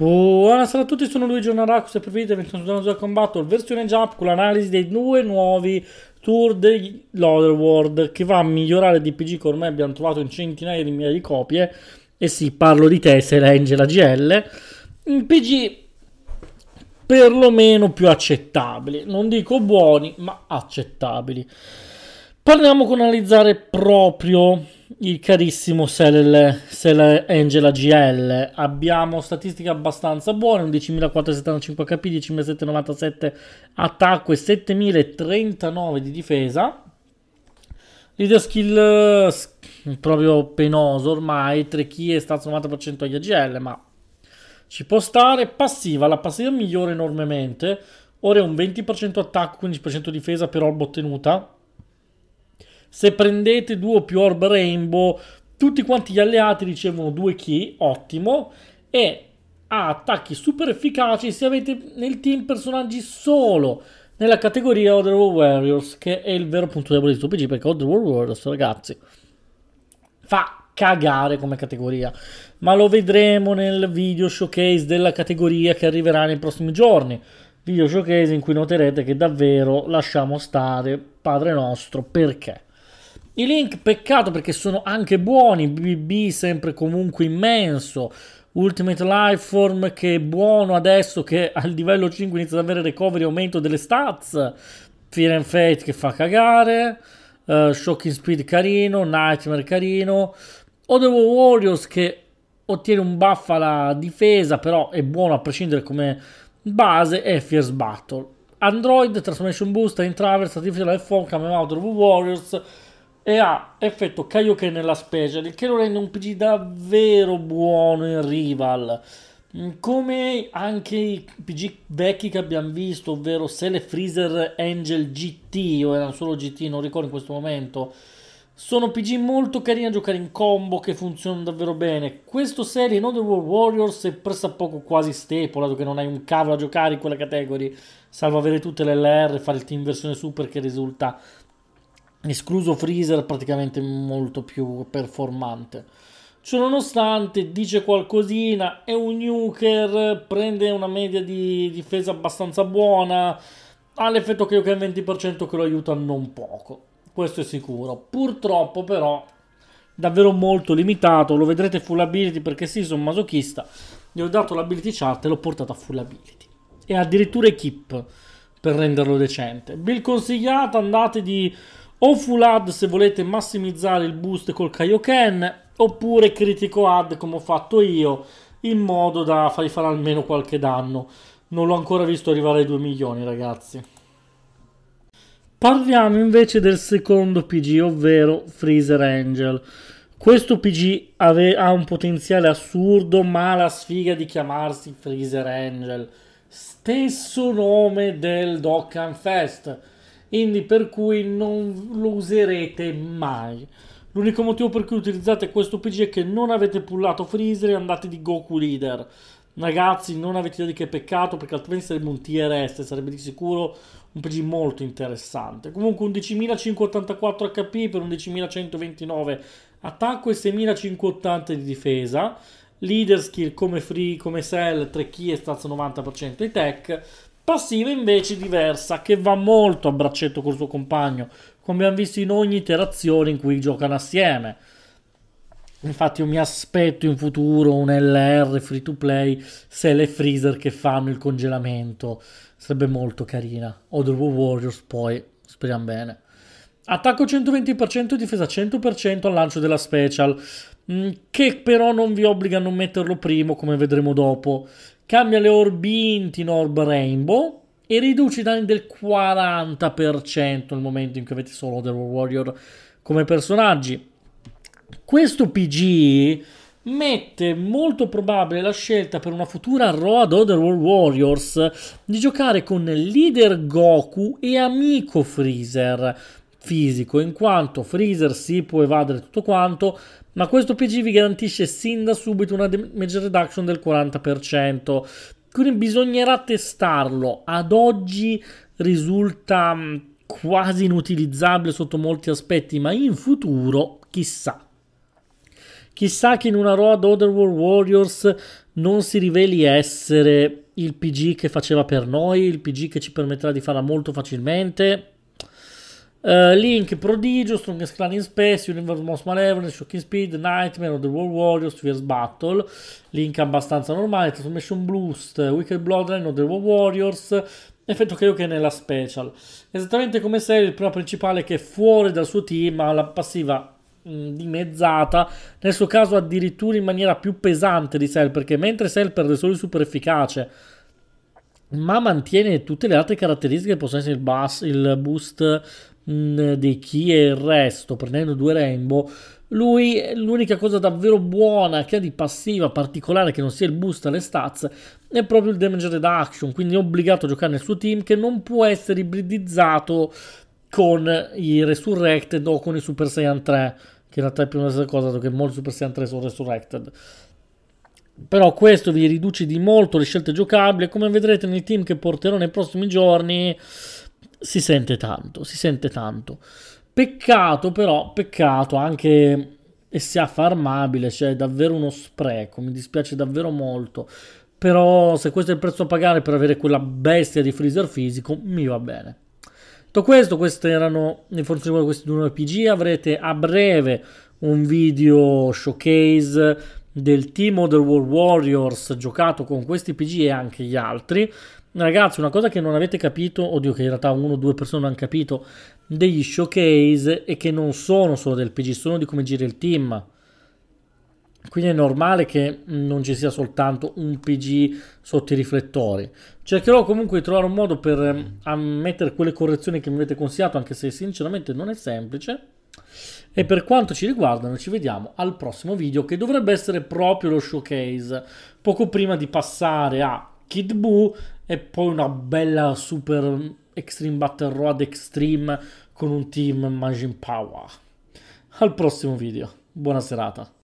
Buonasera a tutti, sono Luigi Onaraku, se preferite benvenuti su Zona Combattle, versione Jump con l'analisi dei due nuovi tour dell'Otherworld che va a migliorare DPG che ormai abbiamo trovato in centinaia di migliaia di copie e sì, parlo di Tessera e Angela GL in mm, PG perlomeno più accettabili, non dico buoni ma accettabili parliamo con analizzare proprio il carissimo Sel, Sel Angela GL. Abbiamo statistiche abbastanza buone, 11.475 HP, 10.797 attacco e 7.039 di difesa. Leader skill proprio penoso ormai, 3 key e sta al 90% agli AGL, ma ci può stare. Passiva, la passiva migliora enormemente. Ora è un 20% attacco, 15% difesa per orb ottenuta se prendete due o più orb rainbow, tutti quanti gli alleati ricevono due key, ottimo, e ha attacchi super efficaci se avete nel team personaggi solo nella categoria Other World Warriors, che è il vero punto debole di questo PG, perché Other World Warriors, ragazzi, fa cagare come categoria. Ma lo vedremo nel video showcase della categoria che arriverà nei prossimi giorni. Video showcase in cui noterete che davvero lasciamo stare Padre nostro perché? I link, peccato perché sono anche buoni, BB sempre comunque immenso, Ultimate Lifeform che è buono adesso che al livello 5 inizia ad avere recovery e aumento delle stats, Fear and Fate che fa cagare, uh, Shocking Speed carino, Nightmare carino, Odevo Warriors che ottiene un buff alla difesa, però è buono a prescindere come base, e Fierce Battle. Android, Transformation Booster, Intraverse, Artificial Life Phone, Camera Out, Warriors, e ha effetto Kaioken nella special, il che lo rende un PG davvero buono in rival. Mm, come anche i PG vecchi che abbiamo visto, ovvero Sele Freezer Angel GT, o erano solo GT, non ricordo in questo momento, sono PG molto carini a giocare in combo che funzionano davvero bene. Questo serie in Other World Warriors è pressappoco quasi staple, dato che non hai un cavolo a giocare in quella categoria, salvo avere tutte le LR, fare il team versione super che risulta escluso Freezer praticamente molto più performante. Ciononostante dice qualcosina, è un nuker, prende una media di difesa abbastanza buona, ha l'effetto che è il 20% che lo aiuta non poco, questo è sicuro. Purtroppo però davvero molto limitato, lo vedrete full ability perché sì, sono masochista, gli ho dato l'ability chart e l'ho portato a full ability. E addirittura equip per renderlo decente. Bill consigliata, andate di o full add se volete massimizzare il boost col Kaioken oppure critico add come ho fatto io in modo da fargli fare almeno qualche danno non l'ho ancora visto arrivare ai 2 milioni ragazzi parliamo invece del secondo PG ovvero Freezer Angel questo PG ha un potenziale assurdo ma ha la sfiga di chiamarsi Freezer Angel stesso nome del Dokkan Fest indie per cui non lo userete mai. L'unico motivo per cui utilizzate questo PG è che non avete pullato Freezer e andate di Goku Leader. Ragazzi, non avete idea di che peccato perché altrimenti sarebbe un TRS, sarebbe di sicuro un PG molto interessante. Comunque 11.584 HP per 11.129 attacco e 6.580 di difesa. Leader skill come free, come sell, 3 key e stazza 90% di tech Passiva invece diversa, che va molto a braccetto col suo compagno, come abbiamo visto in ogni iterazione in cui giocano assieme. Infatti io mi aspetto in futuro un LR free to play se le freezer che fanno il congelamento sarebbe molto carina. Other Warriors poi, speriamo bene. Attacco 120%, difesa 100% al lancio della special, mm, che però non vi obbliga a non metterlo primo come vedremo dopo. Cambia le orbinti in orb rainbow e riduce i danni del 40% nel momento in cui avete solo The Warrior come personaggi. Questo PG mette molto probabile la scelta per una futura Road Otherworld Warriors di giocare con leader Goku e amico Freezer fisico, in quanto Freezer si può evadere tutto quanto, ma questo PG vi garantisce sin da subito una damage reduction del 40%, quindi bisognerà testarlo. Ad oggi risulta mm, quasi inutilizzabile sotto molti aspetti, ma in futuro chissà. Chissà che in una Road Otherworld Warriors non si riveli essere il PG che faceva per noi, il PG che ci permetterà di farla molto facilmente Uh, Link, Prodigio, Strongest Clan in Space, Universe Most Malevolent, Shocking Speed, Nightmare of the World Warriors, Fierce Battle, Link abbastanza normale, Transformation Boost, Wicked Bloodline of the World Warriors, effetto credo che nella special. Esattamente come se il problema principale è che è fuori dal suo team ha la passiva mh, mm, dimezzata, nel suo caso addirittura in maniera più pesante di Cell, perché mentre Cell perde solo il super efficace, ma mantiene tutte le altre caratteristiche che possono essere il, bus, il boost Mm, di chi è il resto, prendendo due Rainbow, lui l'unica cosa davvero buona che ha di passiva particolare che non sia il boost alle stats è proprio il damage reduction, quindi è obbligato a giocare nel suo team che non può essere ibridizzato con i Resurrected o con i Super Saiyan 3, che in realtà è più una stessa cosa, dato che molti Super Saiyan 3 sono Resurrected però questo vi riduce di molto le scelte giocabili e come vedrete nei team che porterò nei prossimi giorni si sente tanto, si sente tanto. Peccato però, peccato anche e sia farmabile, cioè è davvero uno spreco, mi dispiace davvero molto. Però se questo è il prezzo da pagare per avere quella bestia di freezer fisico, mi va bene. Tutto questo, queste erano le informazioni di questi due nuovi PG, avrete a breve un video showcase del team Other World Warriors giocato con questi PG e anche gli altri. Ragazzi, una cosa che non avete capito, oddio che in realtà uno o due persone non hanno capito, degli showcase è che non sono solo del PG, sono di come gira il team. Quindi è normale che non ci sia soltanto un PG sotto i riflettori. Cercherò comunque di trovare un modo per ehm, ammettere quelle correzioni che mi avete consigliato, anche se sinceramente non è semplice. E per quanto ci riguarda, noi ci vediamo al prossimo video, che dovrebbe essere proprio lo showcase, poco prima di passare a Kid Buu e poi una bella super Extreme Battle Road Extreme con un team Mansion Power. Al prossimo video, buona serata.